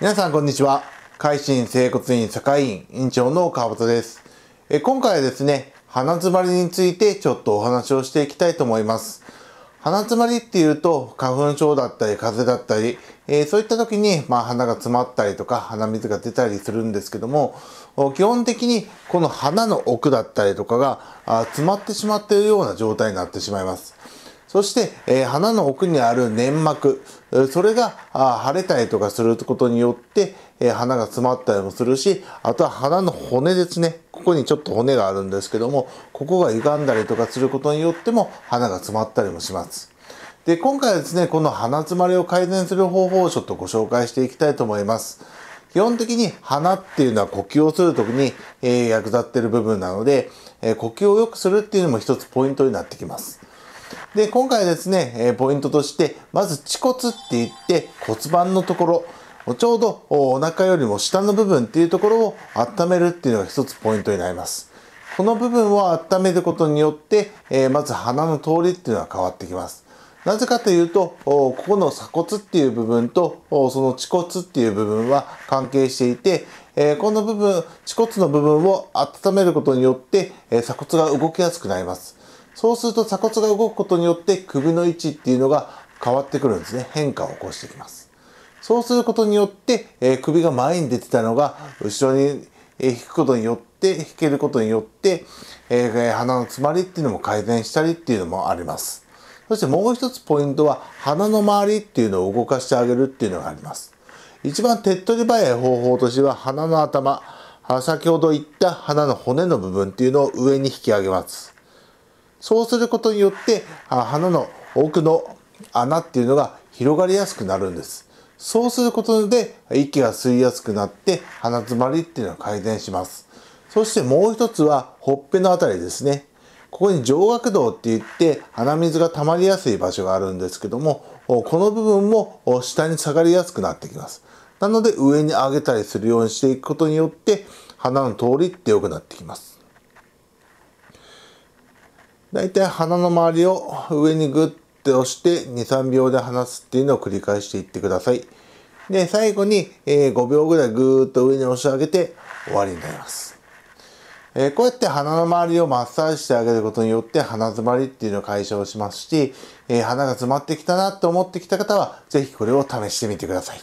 皆さんこんにちは。海進整骨院会院院長の川端です。え今回はですね、鼻詰まりについてちょっとお話をしていきたいと思います。鼻詰まりっていうと、花粉症だったり、風邪だったり、えー、そういった時に、まあ、鼻が詰まったりとか、鼻水が出たりするんですけども、基本的にこの鼻の奥だったりとかがあ詰まってしまっているような状態になってしまいます。そして、えー、鼻の奥にある粘膜、それが腫れたりとかすることによって、えー、鼻が詰まったりもするし、あとは鼻の骨ですね。ここにちょっと骨があるんですけども、ここが歪んだりとかすることによっても鼻が詰まったりもします。で、今回はですね、この鼻詰まりを改善する方法をちょっとご紹介していきたいと思います。基本的に鼻っていうのは呼吸をするときに、えー、役立ってる部分なので、えー、呼吸を良くするっていうのも一つポイントになってきます。で、今回ですね、えポイントとして、まず、恥骨って言って骨盤のところ、ちょうどお腹よりも下の部分っていうところを温めるっていうのが一つポイントになります。この部分を温めることによって、えー、まず鼻の通りっていうのは変わってきます。なぜかというと、ここの鎖骨っていう部分と、その恥骨っていう部分は関係していて、えー、この部分、恥骨の部分を温めることによって、えー、鎖骨が動きやすくなります。そうすると鎖骨が動くことによって首の位置っていうのが変わってくるんですね。変化を起こしてきます。そうすることによって、えー、首が前に出てたのが後ろに、え引くことによって、引けることによって、えー、鼻の詰まりっていうのも改善したりっていうのもあります。そしてもう一つポイントは鼻の周りっていうのを動かしてあげるっていうのがあります。一番手っ取り早い方法としては鼻の頭、先ほど言った鼻の骨の部分っていうのを上に引き上げます。そうすることによって花の奥の穴っていうのが広がりやすくなるんです。そうすることで息が吸いやすくなって鼻詰まりっていうのが改善します。そしてもう一つはほっぺのあたりですね。ここに上顎道って言って鼻水が溜まりやすい場所があるんですけども、この部分も下に下がりやすくなってきます。なので上に上げたりするようにしていくことによって鼻の通りって良くなってきます。大体鼻の周りを上にグッと押して2、3秒で離すっていうのを繰り返していってください。で、最後に、え5秒ぐらいぐーっと上に押し上げて終わりになります。えこうやって鼻の周りをマッサージしてあげることによって鼻詰まりっていうのを解消しますし、え鼻が詰まってきたなと思ってきた方は、ぜひこれを試してみてください。